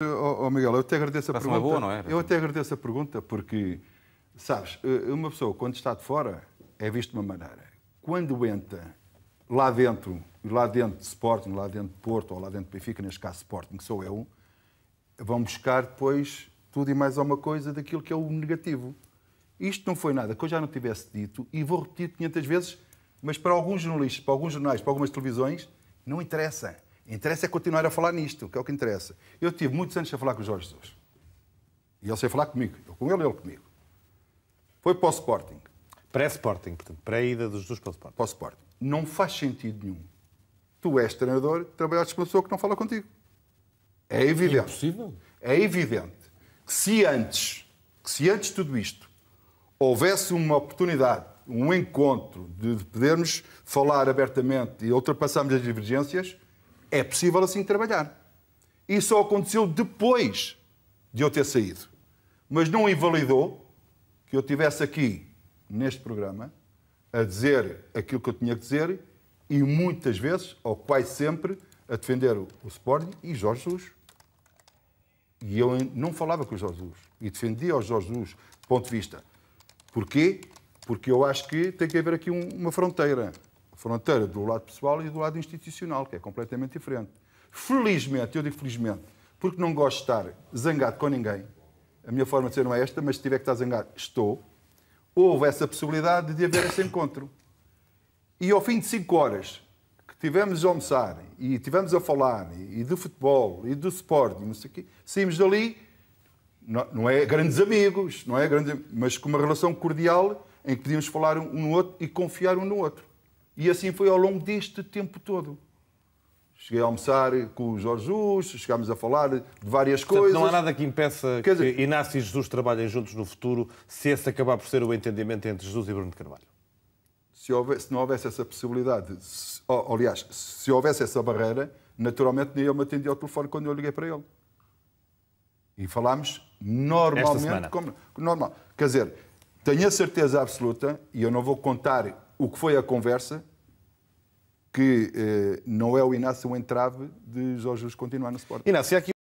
Oh, oh, Miguel, eu te agradeço a Passa pergunta. Boa, não é? Eu até agradeço a pergunta porque, sabes, eh, uma pessoa quando está de fora é vista de uma maneira. Quando entra lá dentro, lá dentro de Sporting, lá dentro de Porto ou lá dentro de Benfica, neste caso Sporting, que sou eu, vão buscar depois tudo e mais alguma coisa daquilo que é o negativo. Isto não foi nada que eu já não tivesse dito e vou repetir 500 vezes, mas para alguns jornalistas, para alguns jornais, para algumas televisões, não interessa Interessa é continuar a falar nisto, que é o que interessa. Eu tive muitos anos a falar com o Jorge Jesus. E ele saiu falar comigo. Eu com ele, ele comigo. Foi para o Sporting. Pré-Sporting, portanto, pré-ida dos dois para o Sporting. Para o Sporting. Não faz sentido nenhum. Tu és treinador, trabalhaste com uma pessoa que não fala contigo. É evidente. É impossível. É evidente que se antes, que se antes de tudo isto, houvesse uma oportunidade, um encontro de podermos falar abertamente e ultrapassarmos as divergências, é possível assim trabalhar. Isso só aconteceu depois de eu ter saído. Mas não invalidou que eu estivesse aqui, neste programa, a dizer aquilo que eu tinha que dizer e muitas vezes, ou quase sempre, a defender o Sporting e Jorge Jesus. E eu não falava com o Jorge Jesus e defendia o Jorge Jesus do ponto de vista. Porquê? Porque eu acho que tem que haver aqui uma fronteira fronteira do lado pessoal e do lado institucional, que é completamente diferente. Felizmente, eu digo felizmente, porque não gosto de estar zangado com ninguém. A minha forma de ser não é esta, mas se tiver que estar zangado, estou. Houve essa possibilidade de haver esse encontro. E ao fim de cinco horas que tivemos a almoçar e tivemos a falar e do futebol e do esporte, não sei o quê, saímos dali, não, não, é grandes amigos, não é grandes, mas com uma relação cordial em que podíamos falar um no outro e confiar um no outro. E assim foi ao longo deste tempo todo. Cheguei a almoçar com o Jorge Jus, chegámos a falar de várias Portanto, coisas. Não há nada que impeça dizer, que Inácio e Jesus trabalhem juntos no futuro, se esse acabar por ser o entendimento entre Jesus e Bruno de Carvalho. Se, houvesse, se não houvesse essa possibilidade, se, oh, oh, aliás, se houvesse essa barreira, naturalmente nem eu me atendi ao telefone quando eu liguei para ele. E falámos normalmente como normal. Quer dizer, tenho a certeza absoluta, e eu não vou contar o que foi a conversa que eh, não é o Inácio o entrave de Jorge Jesus continuar no Sporting. Inácio, aqui